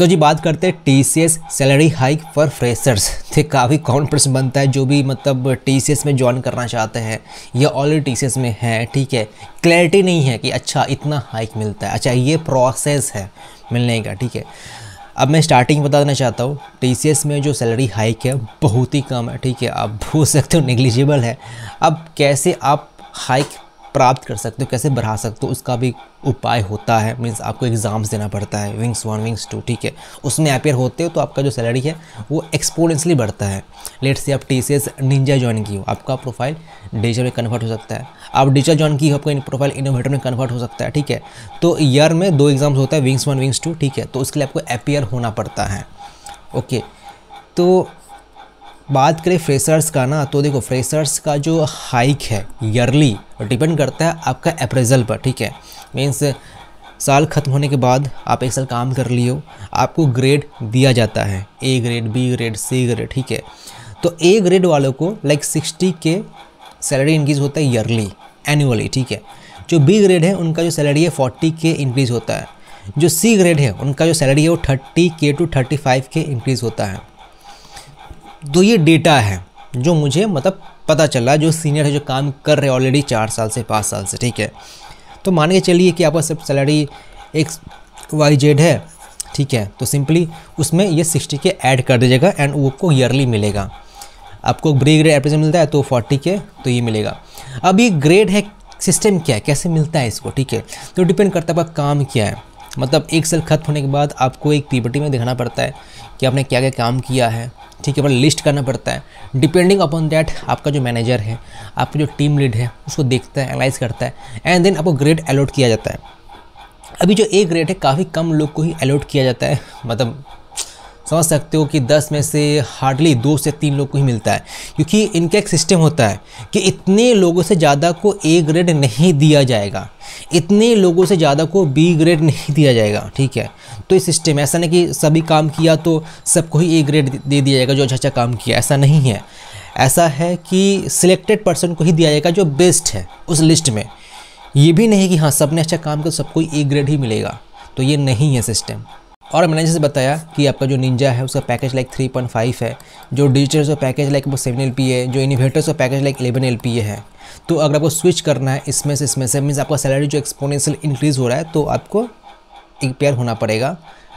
सो जी बात करते हैं टी सैलरी हाइक फॉर फ्रेशर्स थे काफ़ी कॉन्फ्रेंस बनता है जो भी मतलब टी में ज्वाइन करना चाहते हैं या ऑलरेडी टी में है ठीक है क्लैरिटी नहीं है कि अच्छा इतना हाइक मिलता है अच्छा ये प्रोसेस है मिलने का ठीक है अब मैं स्टार्टिंग बता देना चाहता हूँ टी में जो सैलरी हाइक है बहुत ही कम है ठीक है आप भूल सकते हो निग्लिजिबल है अब कैसे आप हाइक प्राप्त कर सकते हो कैसे बढ़ा सकते हो उसका भी उपाय होता है मीन्स आपको एग्ज़ाम्स देना पड़ता है विंग्स वन विंग्स टू ठीक है उसमें अपेयर होते हो तो आपका जो सैलरी है वो एक्सपोनेंसली बढ़ता है लेट से आप T C S ninja join की हो आपका प्रोफाइल डिजिटल में कन्वर्ट हो सकता है आप डिजिटल ज्वाइन की हो आपका प्रोफाइल इनोवेटर में कन्वर्ट हो सकता है ठीक है तो ईयर में दो एग्ज़ाम्स होता है विंग्स वन विंग्स टू ठीक है तो उसके लिए आपको अपेयर होना पड़ता है ओके तो बात करें फ्रेशर्स का ना तो देखो फ्रेशर्स का जो हाइक है ईयरली डिपेंड करता है आपका अप्रेजल पर ठीक है मीन्स साल ख़त्म होने के बाद आप एक साल काम कर लियो आपको ग्रेड दिया जाता है A grade B grade C grade ठीक है तो ए ग्रेड वालों को like sixty K salary increase होता है ईयरली एनुअली ठीक है जो बी ग्रेड है उनका जो सैलरी है फोर्टी के इंक्रीज़ होता है जो सी ग्रेड है उनका जो सैलरी है वो thirty K to thirty five K increase होता है तो ये डेटा है जो मुझे मतलब पता चला जो सीनियर है जो काम कर रहे ऑलरेडी चार साल से पाँच साल से ठीक है तो मान के चलिए कि आपका सब सैलरी एक्स वाई जेड है ठीक है तो सिंपली उसमें ये सिक्सटी के ऐड कर दीजिएगा एंड वो आपको ईयरली मिलेगा आपको ब्री ग्रेड एप्रेज मिलता है तो फोर्टी के तो ये मिलेगा अब ये ग्रेड है सिस्टम क्या है कैसे मिलता है इसको ठीक है तो डिपेंड करता है आपका काम क्या है मतलब एक सेल खत्म होने के बाद आपको एक पीपीटी में दिखाना पड़ता है कि आपने क्या क्या काम किया है ठीक है पर लिस्ट करना पड़ता है डिपेंडिंग अपॉन दैट आपका जो मैनेजर है आपका जो टीम लीड है उसको देखता है एनालाइज करता है एंड देन आपको ग्रेड अलॉट किया जाता है अभी जो ए ग्रेड है काफ़ी कम लोग को ही अलॉट किया जाता है मतलब समझ सकते हो कि दस में से हार्डली दो से तीन लोग को ही मिलता है क्योंकि इनका एक सिस्टम होता है कि इतने लोगों से ज़्यादा को ए ग्रेड नहीं दिया जाएगा इतने लोगों से ज़्यादा को बी ग्रेड नहीं दिया जाएगा ठीक है तो ये सिस्टम ऐसा नहीं कि सभी काम किया तो सबको ही ए ग्रेड दे दिया जाएगा जो अच्छा अच्छा काम किया ऐसा नहीं है ऐसा है कि सिलेक्टेड पर्सन को ही दिया जाएगा जो बेस्ट है उस लिस्ट में ये भी नहीं कि हाँ सब ने अच्छा काम किया तो सबको ए ग्रेड ही मिलेगा तो ये नहीं है सिस्टम और मैंने से बताया कि आपका जो निंजा है उसका पैकेज लाइक 3.5 है जो डिजिटल का पैकेज लाइक वो सेवन एल है जो इनिवेटर्स का पैकेज लाइक एलेवन एल है तो अगर आपको स्विच करना है इसमें से इसमें से मीन्स आपका सैलरी जो एक्सपोनेंशियल इंक्रीज़ हो रहा है तो आपको एक पेयर होना पड़ेगा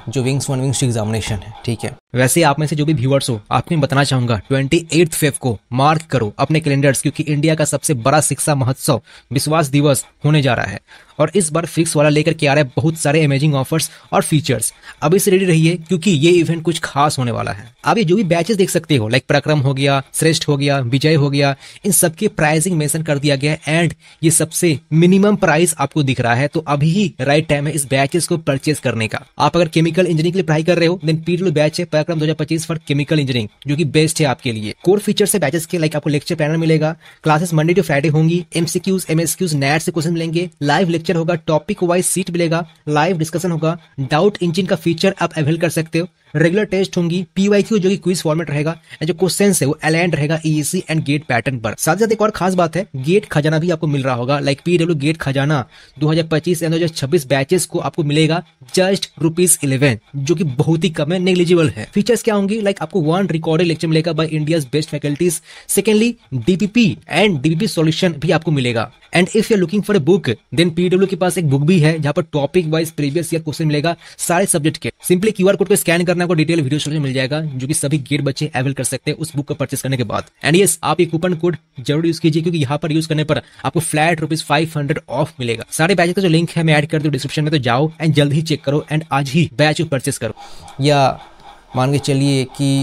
जो विंग्स वन विंग्स एग्जामिनेशन है ठीक है वैसे आप में से जो भी व्यूअर्स हो आपको बताना चाहूंगा ट्वेंटी एट फेफ को मार्क करो अपने कैलेंडर्स क्योंकि इंडिया का सबसे बड़ा शिक्षा महोत्सव विश्वास दिवस होने जा रहा है और इस बार फिक्स वाला लेकर के आ रहा है बहुत सारे अमेजिंग ऑफर्स और फीचर्स अभी से रेडी रहिए क्योंकि ये इवेंट कुछ खास होने वाला है आप ये जो भी बैचेस देख सकते हो लाइक पराक्रम हो गया श्रेष्ठ हो गया विजय हो गया इन सबके प्राइसिंग मेंशन कर दिया गया है एंड ये सबसे मिनिमम प्राइस आपको दिख रहा है तो अभी ही राइट टाइम है इस बैचेस को परचेज करने का आप अगर केमिकल इंजीनियरिंग के लिए पढ़ाई कर रहे हो देन पीडब्ल्यू बैच है पाठ्यक्रम दो फॉर केमिकल इंजीनियरिंग जो कि बेस्ट है आपके लिए कोर फीचर से बैचेस के लाइक आपको लेक्चर पैनल मिलेगा क्लासेस मंडे टू फ्राइडे होंगी एमसीक्यूज एमएसक्यूज नैट से क्वेश्चन मिलेंगे लाइव लेक्चर होगा टॉपिक वाइज सीट मिलेगा लाइव डिस्कशन होगा डाउट इंजिन का फीचर आप अवेल कर सकते हो रेगुलर टेस्ट होंगी पीवाईक्यू जो कि क्विज फॉर्मेट रहेगा एंड जो क्वेश्चन है वो अलाइंड रहेगा ईसी एंड गेट पैटर्न पर साथ साथ एक और खास बात है गेट खजाना भी आपको मिल रहा होगा लाइक पीडब्ल्यू गेट खजाना 2025 एंड 2026 बैचेस को आपको मिलेगा जस्ट रुपीज इलेवन जो की बहुत ही कम है नेग्लिजिबल है फीचर्स क्या होंगी लाइक आपको वन रिकॉर्डेड लेक्चर मिलेगा by India best faculties secondly DPP and DPP solution भी आपको मिलेगा and if you looking for a book then PW के पास एक बुक भी है जहाँ पर topic wise previous year question मिलेगा सारे सब्जेक्ट के सिंपली क्यूआर कोड को स्कैन करना आपको डिटेल वीडियो शो में मिल जाएगा जो कि सभी गेट बच्चे अवेल कर सकते हैं उस बुक को परचेस करने के बाद एंड यस आप ये कूपन कोड जरूर यूज कीजिए क्योंकि यहाँ पर यूज करने पर आपको flat rupees five hundred off मिलेगा सारे बैच का जो लिंक है मैं ऐड कर दू डिस्क्रिप्शन में तो जाओ एंड जल्द ही चेक करो एंड आज ही बैच को परचेस करो या मान के चलिए कि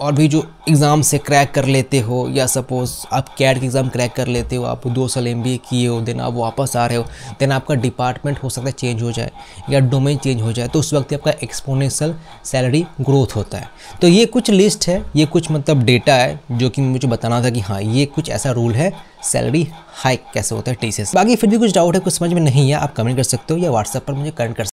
और भी जो एग्ज़ाम से क्रैक कर लेते हो या सपोज़ आप कैट के एग्ज़ाम क्रैक कर लेते हो आप दो साल एम किए हो देन आप वापस आ रहे हो देन आपका डिपार्टमेंट हो सकता है चेंज हो जाए या डोमेन चेंज हो जाए तो उस वक्त आपका एक्सपोनेंशियल सैलरी ग्रोथ होता है तो ये कुछ लिस्ट है ये कुछ मतलब डेटा है जो कि मुझे बताना था कि हाँ ये कुछ ऐसा रूल है सैलरी हाइक कैसे होता है टी बाकी फिर भी कुछ डाउट है कुछ समझ में नहीं है आप कमेंट कर सकते हो या व्हाट्सएप पर मुझे कमेंट कर